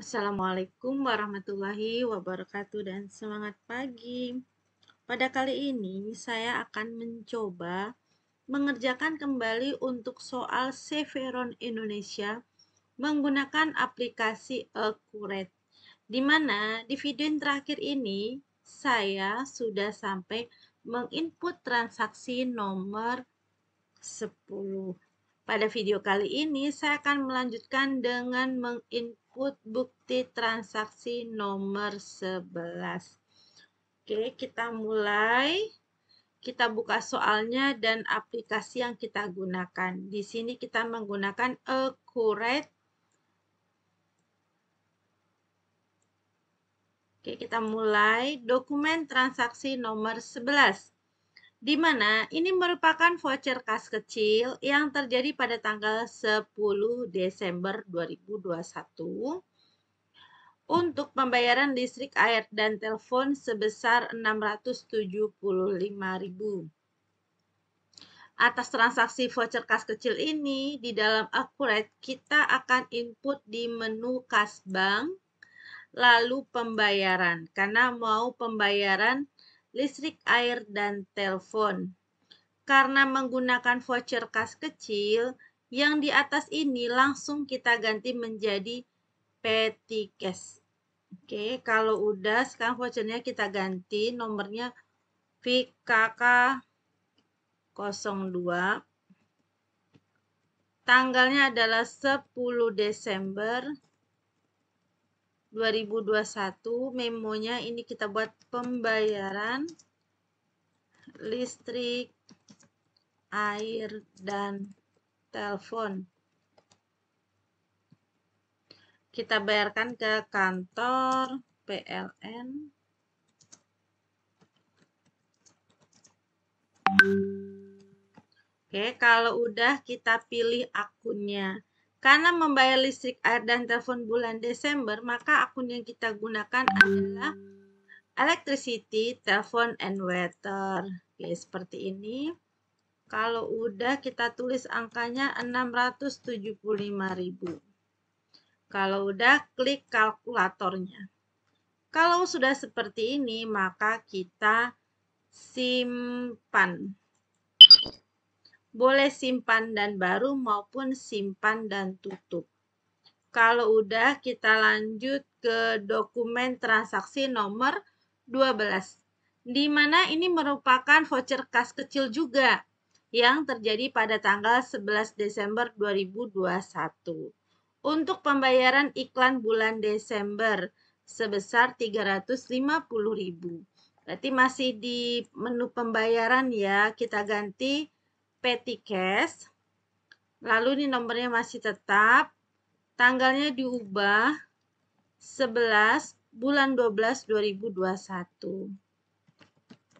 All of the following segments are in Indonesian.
Assalamualaikum warahmatullahi wabarakatuh dan semangat pagi. Pada kali ini saya akan mencoba mengerjakan kembali untuk soal Severon Indonesia menggunakan aplikasi Accurate. Di mana di video yang terakhir ini saya sudah sampai menginput transaksi nomor 10. Pada video kali ini, saya akan melanjutkan dengan menginput bukti transaksi nomor 11. Oke, kita mulai. Kita buka soalnya dan aplikasi yang kita gunakan. Di sini kita menggunakan Accurate. Oke, kita mulai dokumen transaksi nomor 11 di mana ini merupakan voucher kas kecil yang terjadi pada tanggal 10 Desember 2021 untuk pembayaran listrik, air, dan telepon sebesar 675.000. Atas transaksi voucher kas kecil ini, di dalam akurat kita akan input di menu kas bank, lalu pembayaran. Karena mau pembayaran listrik air, dan telepon. Karena menggunakan voucher kas kecil, yang di atas ini langsung kita ganti menjadi petty cash. Oke, kalau udah sekarang vouchernya kita ganti nomornya VKK02. Tanggalnya adalah 10 Desember 2021 memonya ini kita buat pembayaran listrik, air, dan telepon. Kita bayarkan ke kantor PLN. Oke, kalau udah kita pilih akunnya. Karena membayar listrik, air, dan telepon bulan Desember, maka akun yang kita gunakan adalah electricity, telepon, and water. Oke, seperti ini. Kalau udah kita tulis angkanya 675.000. Kalau udah klik kalkulatornya. Kalau sudah seperti ini, maka kita simpan boleh simpan dan baru maupun simpan dan tutup. Kalau udah kita lanjut ke dokumen transaksi nomor 12. Di mana ini merupakan voucher kas kecil juga yang terjadi pada tanggal 11 Desember 2021. Untuk pembayaran iklan bulan Desember sebesar 350.000. Berarti masih di menu pembayaran ya, kita ganti petty cash. Lalu ini nomornya masih tetap. Tanggalnya diubah 11 bulan 12 2021.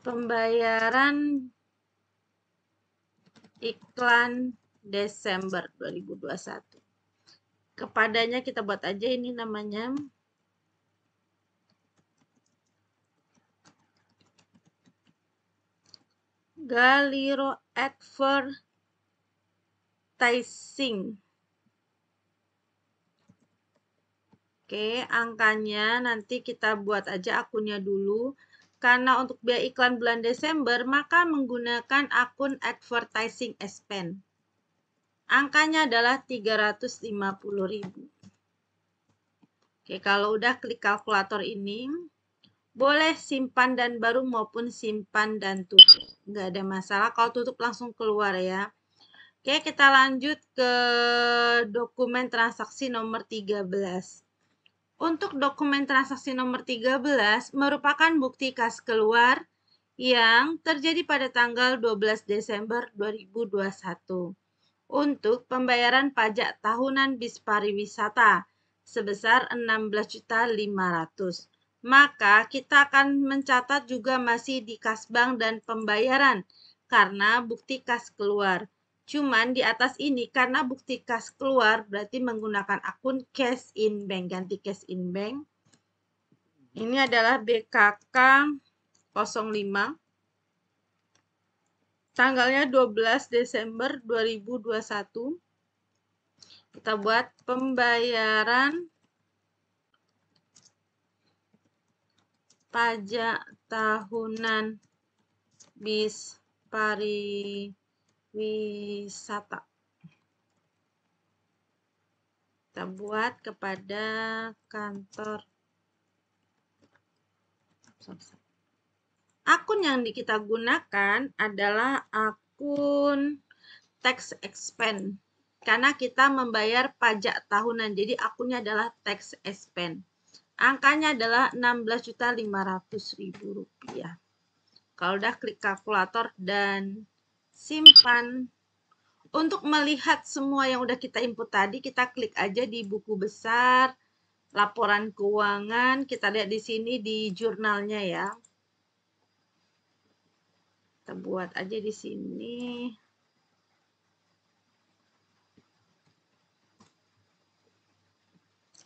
Pembayaran iklan Desember 2021. Kepadanya kita buat aja ini namanya Galiro Advertising. Oke, angkanya nanti kita buat aja akunnya dulu. Karena untuk biaya iklan bulan Desember, maka menggunakan akun advertising expense. Angkanya adalah 350.000. Oke, kalau udah klik kalkulator ini, boleh simpan dan baru maupun simpan dan tutup. Nggak ada masalah kalau tutup langsung keluar ya. Oke, kita lanjut ke dokumen transaksi nomor 13. Untuk dokumen transaksi nomor 13 merupakan bukti kas keluar yang terjadi pada tanggal 12 Desember 2021 untuk pembayaran pajak tahunan bis pariwisata sebesar 16.500 maka kita akan mencatat juga masih di kas bank dan pembayaran karena bukti kas keluar. Cuman di atas ini karena bukti kas keluar berarti menggunakan akun cash in bank, ganti cash in bank. Ini adalah BKK 05. Tanggalnya 12 Desember 2021. Kita buat pembayaran pajak tahunan bis pariwisata. Kita buat kepada kantor akun yang kita gunakan adalah akun tax expense karena kita membayar pajak tahunan jadi akunnya adalah tax expense Angkanya adalah 16.500.000 rupiah. Kalau udah klik kalkulator dan simpan. Untuk melihat semua yang udah kita input tadi, kita klik aja di buku besar, laporan keuangan. Kita lihat di sini di jurnalnya ya. Kita buat aja di sini.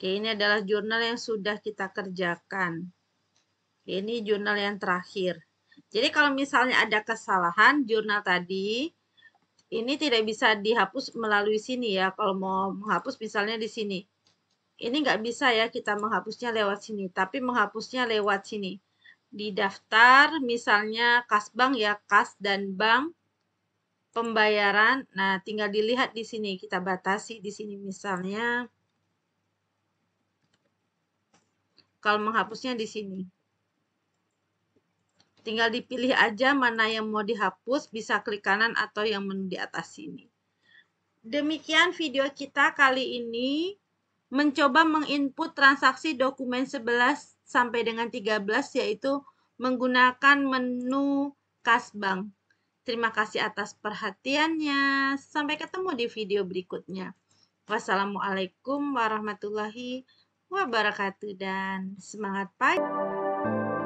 Oke, ini adalah jurnal yang sudah kita kerjakan. Ini jurnal yang terakhir. Jadi kalau misalnya ada kesalahan jurnal tadi, ini tidak bisa dihapus melalui sini ya. Kalau mau menghapus misalnya di sini. Ini nggak bisa ya kita menghapusnya lewat sini, tapi menghapusnya lewat sini. Di daftar misalnya kas bank ya, kas dan bank pembayaran. Nah, tinggal dilihat di sini kita batasi di sini misalnya kalau menghapusnya di sini. Tinggal dipilih aja mana yang mau dihapus, bisa klik kanan atau yang menu di atas sini. Demikian video kita kali ini mencoba menginput transaksi dokumen 11 sampai dengan 13 yaitu menggunakan menu kas bank. Terima kasih atas perhatiannya. Sampai ketemu di video berikutnya. Wassalamualaikum warahmatullahi wabarakatuh wabarakatuh dan semangat pagi.